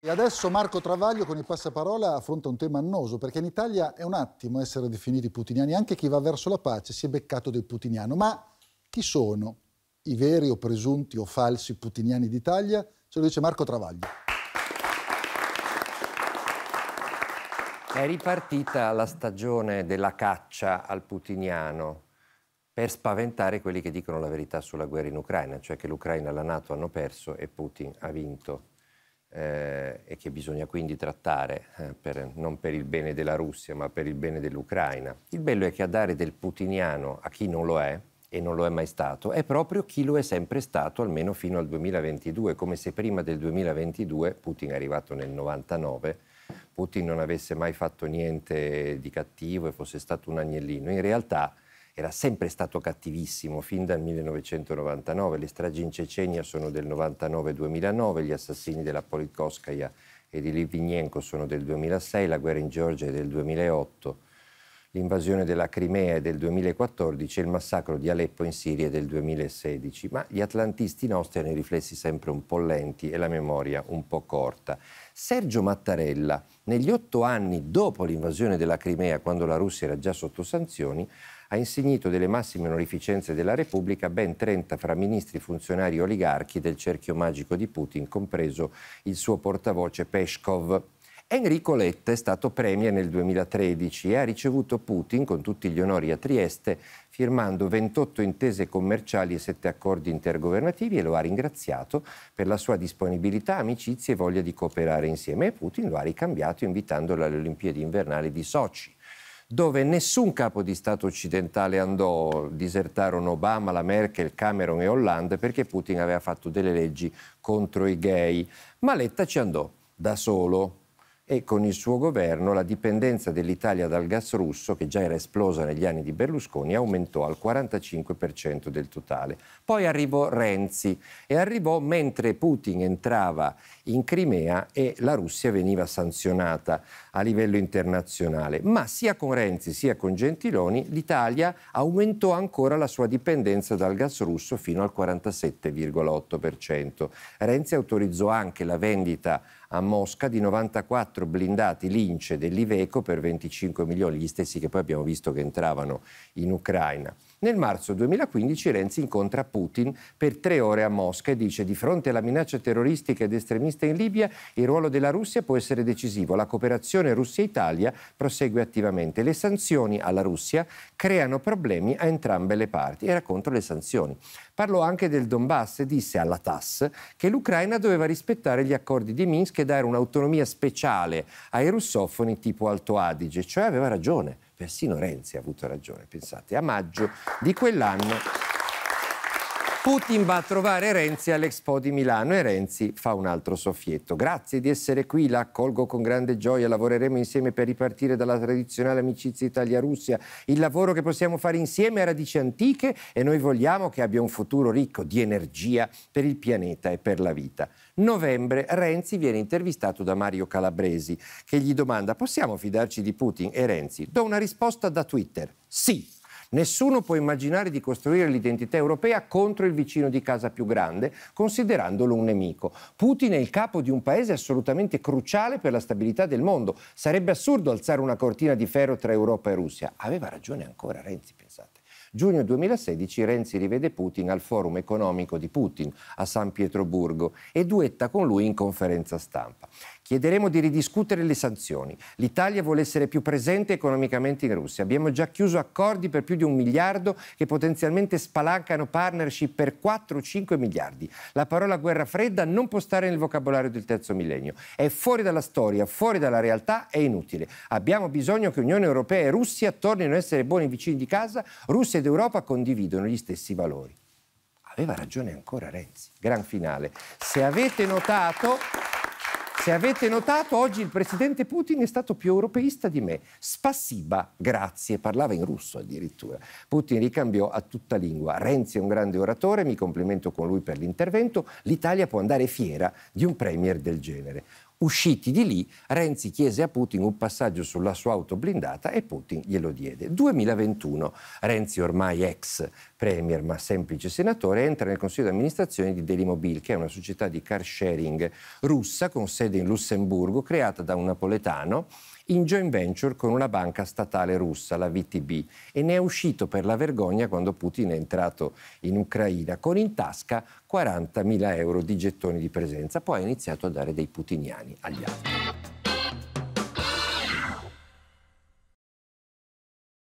E adesso Marco Travaglio con il passaparola affronta un tema annoso, perché in Italia è un attimo essere definiti putiniani, anche chi va verso la pace si è beccato del putiniano. Ma chi sono i veri o presunti o falsi putiniani d'Italia? Ce lo dice Marco Travaglio. È ripartita la stagione della caccia al putiniano per spaventare quelli che dicono la verità sulla guerra in Ucraina, cioè che l'Ucraina e la Nato hanno perso e Putin ha vinto eh, e che bisogna quindi trattare eh, per, non per il bene della Russia ma per il bene dell'Ucraina. Il bello è che a dare del putiniano a chi non lo è, e non lo è mai stato, è proprio chi lo è sempre stato, almeno fino al 2022, come se prima del 2022, Putin è arrivato nel 99, Putin non avesse mai fatto niente di cattivo e fosse stato un agnellino. In realtà era sempre stato cattivissimo fin dal 1999. Le stragi in Cecenia sono del 99-2009, gli assassini della Politkovskaya e di Livinenko sono del 2006, la guerra in Georgia è del 2008 l'invasione della Crimea del 2014 e il massacro di Aleppo in Siria del 2016, ma gli atlantisti nostri hanno i riflessi sempre un po' lenti e la memoria un po' corta. Sergio Mattarella, negli otto anni dopo l'invasione della Crimea, quando la Russia era già sotto sanzioni, ha insignito delle massime onorificenze della Repubblica ben 30 fra ministri, funzionari e oligarchi del cerchio magico di Putin, compreso il suo portavoce Peshkov. Enrico Letta è stato premier nel 2013 e ha ricevuto Putin con tutti gli onori a Trieste, firmando 28 intese commerciali e 7 accordi intergovernativi e lo ha ringraziato per la sua disponibilità, amicizia e voglia di cooperare insieme. E Putin lo ha ricambiato invitandolo alle Olimpiadi invernali di Sochi dove nessun capo di Stato occidentale andò, disertarono Obama, la Merkel, Cameron e Hollande perché Putin aveva fatto delle leggi contro i gay. Ma Letta ci andò da solo, e con il suo governo la dipendenza dell'Italia dal gas russo, che già era esplosa negli anni di Berlusconi, aumentò al 45% del totale. Poi arrivò Renzi e arrivò mentre Putin entrava in Crimea e la Russia veniva sanzionata a livello internazionale. Ma sia con Renzi sia con Gentiloni l'Italia aumentò ancora la sua dipendenza dal gas russo fino al 47,8%. Renzi autorizzò anche la vendita a Mosca di 94 blindati Lince dell'Iveco per 25 milioni, gli stessi che poi abbiamo visto che entravano in Ucraina. Nel marzo 2015 Renzi incontra Putin per tre ore a Mosca e dice di fronte alla minaccia terroristica ed estremista in Libia il ruolo della Russia può essere decisivo. La cooperazione Russia-Italia prosegue attivamente. Le sanzioni alla Russia creano problemi a entrambe le parti. Era contro le sanzioni. Parlò anche del Donbass e disse alla TAS che l'Ucraina doveva rispettare gli accordi di Minsk e dare un'autonomia speciale ai russofoni tipo Alto Adige, cioè aveva ragione. Persino Renzi ha avuto ragione, pensate, a maggio di quell'anno Putin va a trovare Renzi all'Expo di Milano e Renzi fa un altro soffietto. Grazie di essere qui, la accolgo con grande gioia, lavoreremo insieme per ripartire dalla tradizionale amicizia Italia-Russia, il lavoro che possiamo fare insieme ha radici antiche e noi vogliamo che abbia un futuro ricco di energia per il pianeta e per la vita. Novembre Renzi viene intervistato da Mario Calabresi che gli domanda possiamo fidarci di Putin e Renzi? Do una risposta da Twitter, sì. Nessuno può immaginare di costruire l'identità europea contro il vicino di casa più grande, considerandolo un nemico. Putin è il capo di un paese assolutamente cruciale per la stabilità del mondo. Sarebbe assurdo alzare una cortina di ferro tra Europa e Russia. Aveva ragione ancora Renzi, pensate. Giugno 2016 Renzi rivede Putin al forum economico di Putin a San Pietroburgo e duetta con lui in conferenza stampa. Chiederemo di ridiscutere le sanzioni. L'Italia vuole essere più presente economicamente in Russia. Abbiamo già chiuso accordi per più di un miliardo che potenzialmente spalancano partnership per 4-5 miliardi. La parola guerra fredda non può stare nel vocabolario del terzo millennio. È fuori dalla storia, fuori dalla realtà, è inutile. Abbiamo bisogno che Unione Europea e Russia tornino a essere buoni vicini di casa. Russia ed Europa condividono gli stessi valori. Aveva ragione ancora Renzi. Gran finale. Se avete notato... Se avete notato, oggi il presidente Putin è stato più europeista di me. Spassiba, grazie, parlava in russo addirittura. Putin ricambiò a tutta lingua. Renzi è un grande oratore, mi complimento con lui per l'intervento. L'Italia può andare fiera di un premier del genere. Usciti di lì, Renzi chiese a Putin un passaggio sulla sua auto blindata e Putin glielo diede. 2021, Renzi ormai ex premier ma semplice senatore, entra nel consiglio di amministrazione di Delimobil, che è una società di car sharing russa con sede in Lussemburgo, creata da un napoletano in joint venture con una banca statale russa, la VTB, e ne è uscito per la vergogna quando Putin è entrato in Ucraina con in tasca 40.000 euro di gettoni di presenza. Poi ha iniziato a dare dei putiniani agli altri.